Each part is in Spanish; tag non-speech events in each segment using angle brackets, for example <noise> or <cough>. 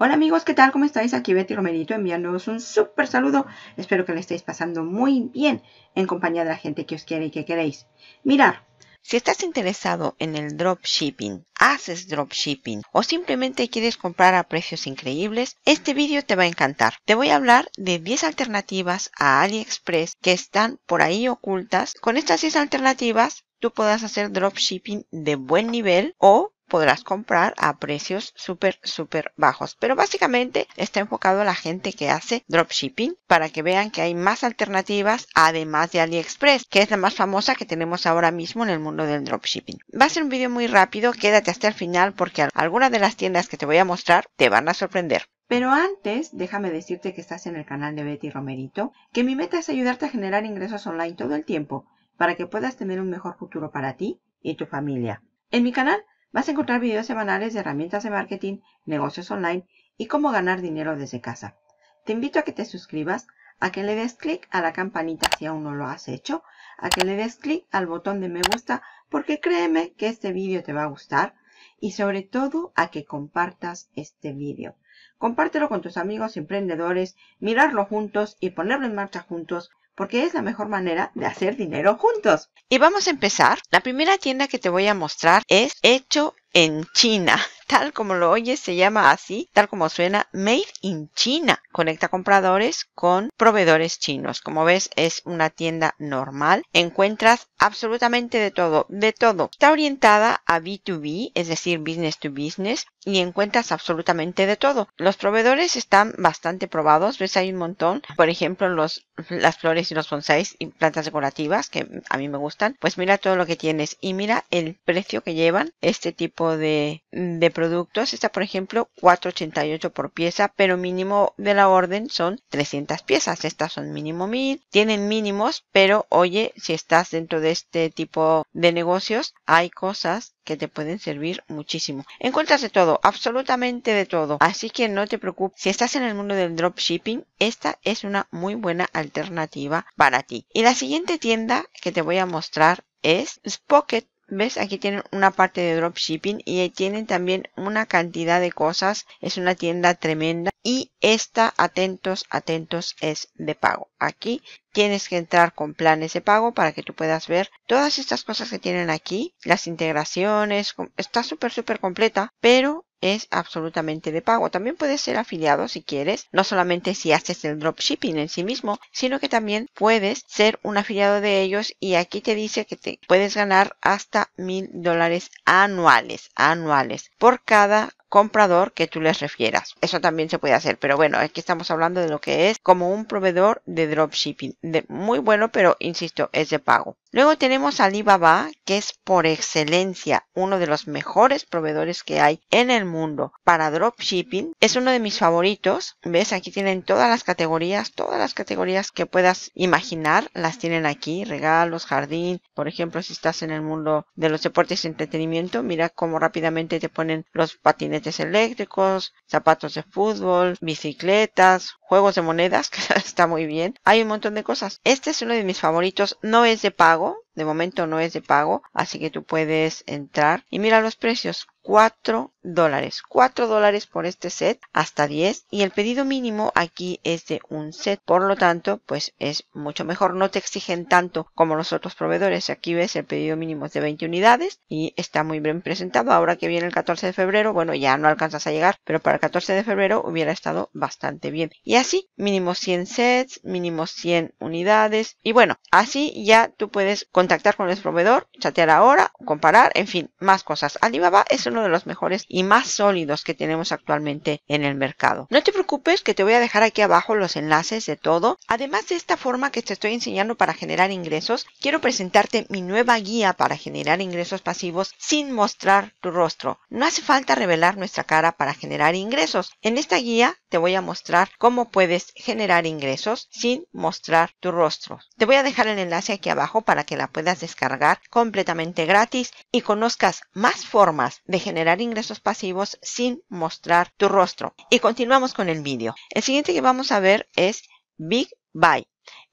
Hola amigos, ¿qué tal? ¿Cómo estáis? Aquí Betty Romerito enviándoos un súper saludo. Espero que le estéis pasando muy bien en compañía de la gente que os quiere y que queréis. Mirar. Si estás interesado en el dropshipping, haces dropshipping o simplemente quieres comprar a precios increíbles, este vídeo te va a encantar. Te voy a hablar de 10 alternativas a AliExpress que están por ahí ocultas. Con estas 10 alternativas tú podrás hacer dropshipping de buen nivel o podrás comprar a precios súper, súper bajos. Pero básicamente está enfocado a la gente que hace dropshipping para que vean que hay más alternativas además de AliExpress, que es la más famosa que tenemos ahora mismo en el mundo del dropshipping. Va a ser un vídeo muy rápido, quédate hasta el final porque algunas de las tiendas que te voy a mostrar te van a sorprender. Pero antes, déjame decirte que estás en el canal de Betty Romerito, que mi meta es ayudarte a generar ingresos online todo el tiempo para que puedas tener un mejor futuro para ti y tu familia. En mi canal Vas a encontrar videos semanales de herramientas de marketing, negocios online y cómo ganar dinero desde casa. Te invito a que te suscribas, a que le des clic a la campanita si aún no lo has hecho, a que le des clic al botón de me gusta porque créeme que este vídeo te va a gustar y sobre todo a que compartas este vídeo. Compártelo con tus amigos emprendedores, mirarlo juntos y ponerlo en marcha juntos porque es la mejor manera de hacer dinero juntos. Y vamos a empezar. La primera tienda que te voy a mostrar es Hecho en China. <laughs> Tal como lo oyes, se llama así, tal como suena, Made in China. Conecta compradores con proveedores chinos. Como ves, es una tienda normal. Encuentras absolutamente de todo, de todo. Está orientada a B2B, es decir, business to business, y encuentras absolutamente de todo. Los proveedores están bastante probados, ves hay un montón, por ejemplo los, las flores y los bonsáis y plantas decorativas que a mí me gustan, pues mira todo lo que tienes y mira el precio que llevan este tipo de, de productos. Está por ejemplo 4.88 por pieza, pero mínimo de la orden son 300 piezas, estas son mínimo 1000, tienen mínimos, pero oye, si estás dentro de este tipo de negocios, hay cosas que te pueden servir muchísimo. Encuentras de todo, absolutamente de todo. Así que no te preocupes, si estás en el mundo del dropshipping, esta es una muy buena alternativa para ti. Y la siguiente tienda que te voy a mostrar es Spocket. ¿Ves? Aquí tienen una parte de dropshipping y tienen también una cantidad de cosas. Es una tienda tremenda. Y esta, atentos, atentos, es de pago. Aquí tienes que entrar con planes de pago para que tú puedas ver todas estas cosas que tienen aquí. Las integraciones. Está súper, súper completa. Pero es absolutamente de pago. También puedes ser afiliado si quieres, no solamente si haces el dropshipping en sí mismo, sino que también puedes ser un afiliado de ellos y aquí te dice que te puedes ganar hasta mil dólares anuales, anuales, por cada comprador que tú les refieras. Eso también se puede hacer, pero bueno, aquí estamos hablando de lo que es como un proveedor de dropshipping. De, muy bueno, pero insisto, es de pago. Luego tenemos Alibaba, que es por excelencia uno de los mejores proveedores que hay en el mundo para dropshipping. Es uno de mis favoritos. ¿Ves? Aquí tienen todas las categorías, todas las categorías que puedas imaginar las tienen aquí. Regalos, jardín. Por ejemplo, si estás en el mundo de los deportes y entretenimiento, mira cómo rápidamente te ponen los patines eléctricos, zapatos de fútbol, bicicletas, juegos de monedas, <laughs> que está muy bien. Hay un montón de cosas. Este es uno de mis favoritos, no es de pago, de momento no es de pago, así que tú puedes entrar y mira los precios. 4 dólares. 4 dólares por este set hasta 10 y el pedido mínimo aquí es de un set. Por lo tanto, pues es mucho mejor. No te exigen tanto como los otros proveedores. Aquí ves el pedido mínimo es de 20 unidades y está muy bien presentado. Ahora que viene el 14 de febrero, bueno, ya no alcanzas a llegar, pero para el 14 de febrero hubiera estado bastante bien. Y así, mínimo 100 sets, mínimo 100 unidades y bueno, así ya tú puedes contactar con el proveedor, chatear ahora, comparar, en fin, más cosas. Alibaba es uno de los mejores y más sólidos que tenemos actualmente en el mercado. No te preocupes que te voy a dejar aquí abajo los enlaces de todo. Además de esta forma que te estoy enseñando para generar ingresos, quiero presentarte mi nueva guía para generar ingresos pasivos sin mostrar tu rostro. No hace falta revelar nuestra cara para generar ingresos. En esta guía te voy a mostrar cómo puedes generar ingresos sin mostrar tu rostro. Te voy a dejar el enlace aquí abajo para que la puedas puedas descargar completamente gratis y conozcas más formas de generar ingresos pasivos sin mostrar tu rostro. Y continuamos con el vídeo. El siguiente que vamos a ver es Big Buy.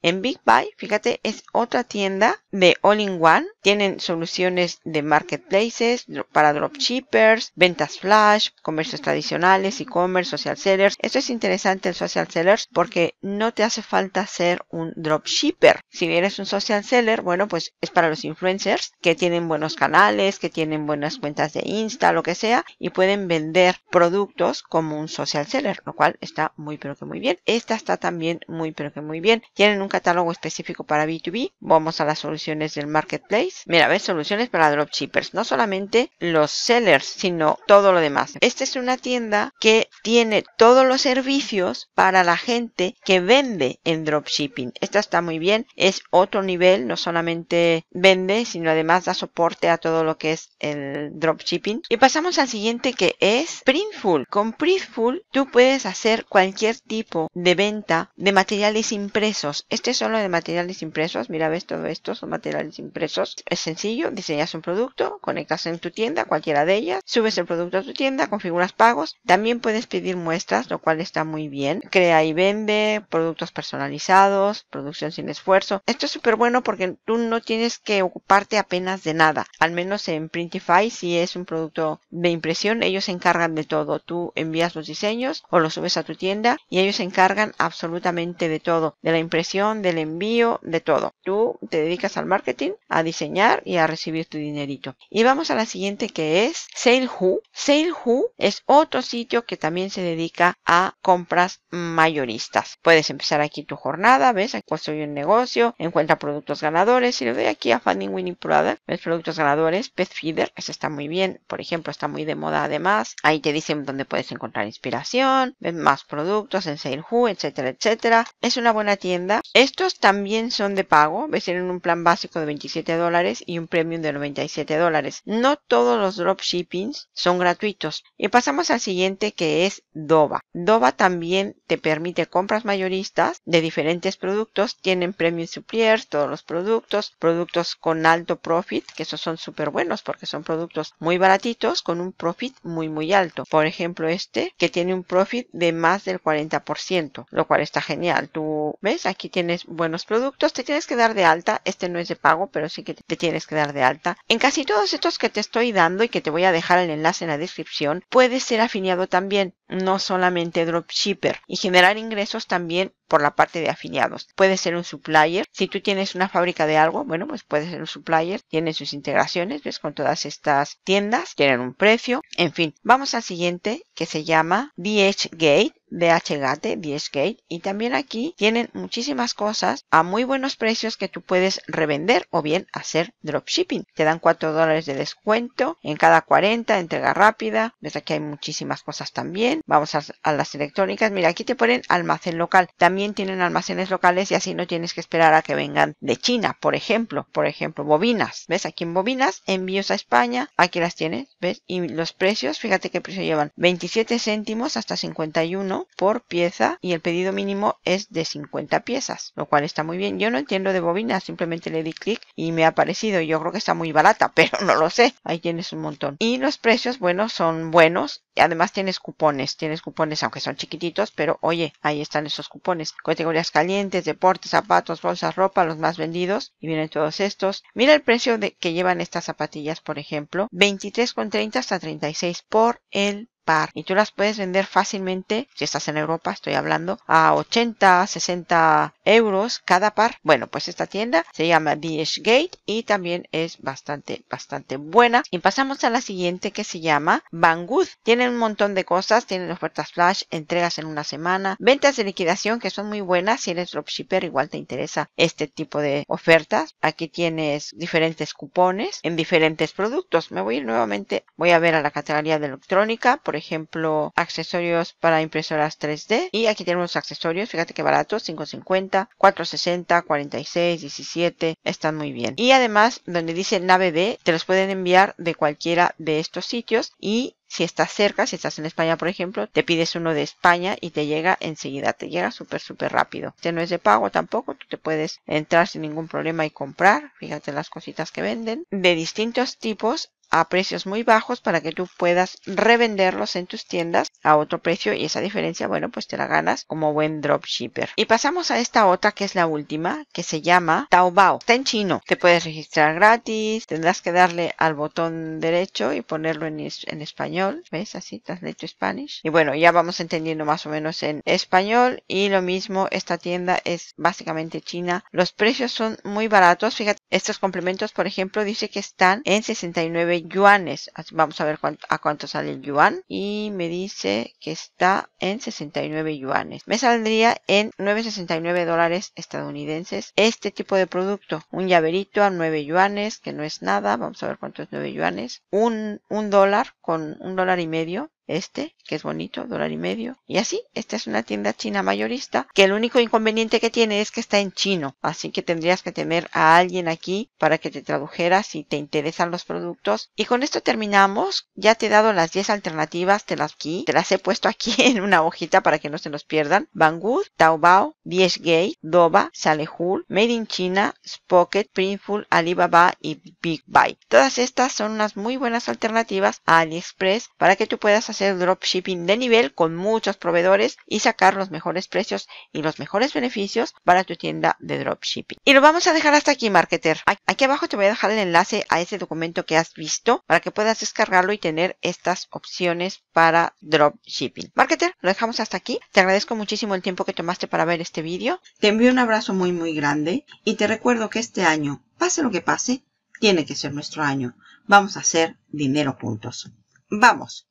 En Big Buy, fíjate, es otra tienda de all-in-one. Tienen soluciones de marketplaces para dropshippers, ventas flash, comercios tradicionales, e-commerce, social sellers. Esto es interesante el social sellers porque no te hace falta ser un dropshipper. Si eres un social seller, bueno, pues es para los influencers que tienen buenos canales, que tienen buenas cuentas de Insta, lo que sea, y pueden vender productos como un social seller, lo cual está muy pero que muy bien. Esta está también muy pero que muy bien. Tienen un catálogo específico para B2B. Vamos a las soluciones del marketplace. Mira, ves soluciones para dropshippers. No solamente los sellers, sino todo lo demás. Esta es una tienda que tiene todos los servicios para la gente que vende en dropshipping. Esta está muy bien. Es otro nivel. No solamente vende, sino además da soporte a todo lo que es el dropshipping. Y pasamos al siguiente que es Printful. Con Printful tú puedes hacer cualquier tipo de venta de materiales impresos. Este solo de materiales impresos. Mira, ves todo esto, son materiales impresos. Es sencillo, diseñas un producto, conectas en tu tienda, cualquiera de ellas, subes el producto a tu tienda, configuras pagos. También puedes pedir muestras, lo cual está muy bien. Crea y vende, productos personalizados, producción sin esfuerzo. Esto es súper bueno porque tú no tienes que ocuparte apenas de nada. Al menos en Printify, si es un producto de impresión, ellos se encargan de todo. Tú envías los diseños o los subes a tu tienda y ellos se encargan absolutamente de todo. De la impresión del envío, de todo. Tú te dedicas al marketing, a diseñar y a recibir tu dinerito. Y vamos a la siguiente que es sale who es otro sitio que también se dedica a compras mayoristas. Puedes empezar aquí tu jornada, ves, aquí construye un negocio, encuentra productos ganadores y le doy aquí a Funding Winning Product, ves productos ganadores, Pet Feeder, ese está muy bien, por ejemplo, está muy de moda además. Ahí te dicen dónde puedes encontrar inspiración, ves más productos en who etcétera, etcétera. Es una buena tienda estos también son de pago, tienen un plan básico de 27 dólares y un premium de 97 dólares. No todos los dropshippings son gratuitos. Y pasamos al siguiente que es Dova. Dova también te permite compras mayoristas de diferentes productos, tienen premium suppliers, todos los productos, productos con alto profit, que esos son súper buenos porque son productos muy baratitos con un profit muy muy alto. Por ejemplo este que tiene un profit de más del 40%, lo cual está genial. Tú ves, aquí tiene buenos productos, te tienes que dar de alta. Este no es de pago, pero sí que te tienes que dar de alta. En casi todos estos que te estoy dando y que te voy a dejar el enlace en la descripción, puedes ser afiliado también, no solamente dropshipper, y generar ingresos también por la parte de afiliados. Puede ser un supplier. Si tú tienes una fábrica de algo, bueno, pues puede ser un supplier. Tiene sus integraciones, ves, con todas estas tiendas. Tienen un precio. En fin, vamos al siguiente que se llama DHgate DHgate Gate. Y también aquí tienen muchísimas cosas a muy buenos precios que tú puedes revender o bien hacer dropshipping. Te dan 4 dólares de descuento en cada 40, entrega rápida. Ves aquí hay muchísimas cosas también. Vamos a, a las electrónicas. Mira, aquí te ponen almacén local. También tienen almacenes locales y así no tienes que esperar a que vengan de China, por ejemplo. Por ejemplo, bobinas. ¿Ves? Aquí en bobinas, envíos a España, aquí las tienes, ¿ves? Y los precios, fíjate qué precio llevan. 27 céntimos hasta 51 por pieza y el pedido mínimo es de 50 piezas, lo cual está muy bien. Yo no entiendo de bobinas, simplemente le di clic y me ha aparecido. Yo creo que está muy barata, <laughs> pero no lo sé. Ahí tienes un montón. Y los precios, bueno, son buenos. Además tienes cupones, tienes cupones aunque son chiquititos, pero oye, ahí están esos cupones Categorías calientes, deportes, zapatos, bolsas, ropa, los más vendidos. Y vienen todos estos. Mira el precio de, que llevan estas zapatillas, por ejemplo. 23,30 hasta 36 por el par y tú las puedes vender fácilmente, si estás en Europa estoy hablando, a 80, 60 euros cada par. Bueno, pues esta tienda se llama Dishgate Gate y también es bastante, bastante buena. Y pasamos a la siguiente que se llama Banggood. Tienen un montón de cosas, tienen ofertas flash, entregas en una semana, ventas de liquidación que son muy buenas. Si eres dropshipper igual te interesa este tipo de ofertas. Aquí tienes diferentes cupones en diferentes productos. Me voy nuevamente, voy a ver a la categoría de electrónica, ejemplo, accesorios para impresoras 3D. Y aquí tenemos accesorios, fíjate que baratos, 5.50, 4.60, 46, 17, están muy bien. Y además, donde dice nave de te los pueden enviar de cualquiera de estos sitios y si estás cerca, si estás en España, por ejemplo, te pides uno de España y te llega enseguida, te llega súper, súper rápido. Este no es de pago tampoco, tú te puedes entrar sin ningún problema y comprar, fíjate las cositas que venden, de distintos tipos a precios muy bajos para que tú puedas revenderlos en tus tiendas a otro precio y esa diferencia, bueno, pues te la ganas como buen dropshipper. Y pasamos a esta otra que es la última, que se llama Taobao. Está en chino. Te puedes registrar gratis, tendrás que darle al botón derecho y ponerlo en, en español. ¿Ves? Así, translate Spanish. Y bueno, ya vamos entendiendo más o menos en español y lo mismo, esta tienda es básicamente china. Los precios son muy baratos. Fíjate, estos complementos, por ejemplo, dice que están en 69 yuanes. Vamos a ver cuánto, a cuánto sale el yuan. Y me dice que está en 69 yuanes. Me saldría en 9,69 dólares estadounidenses este tipo de producto. Un llaverito a 9 yuanes, que no es nada. Vamos a ver cuánto es 9 yuanes. Un, un dólar con un dólar y medio este, que es bonito, dólar y medio. Y así, esta es una tienda china mayorista, que el único inconveniente que tiene es que está en chino, así que tendrías que tener a alguien aquí para que te tradujera si te interesan los productos. Y con esto terminamos, ya te he dado las 10 alternativas, te las aquí, te las he puesto aquí <laughs> en una hojita para que no se nos pierdan. Banggood, Taobao, 10Gay, Doba, Salehul, Made in China, Spocket, Printful, Alibaba y Big Todas estas son unas muy buenas alternativas a AliExpress para que tú puedas hacer dropshipping de nivel con muchos proveedores y sacar los mejores precios y los mejores beneficios para tu tienda de dropshipping. Y lo vamos a dejar hasta aquí, marketer. Aquí abajo te voy a dejar el enlace a ese documento que has visto para que puedas descargarlo y tener estas opciones para dropshipping. Marketer, lo dejamos hasta aquí. Te agradezco muchísimo el tiempo que tomaste para ver este vídeo. Te envío un abrazo muy muy grande y te recuerdo que este año, pase lo que pase, tiene que ser nuestro año. Vamos a hacer dinero puntos. Vamos.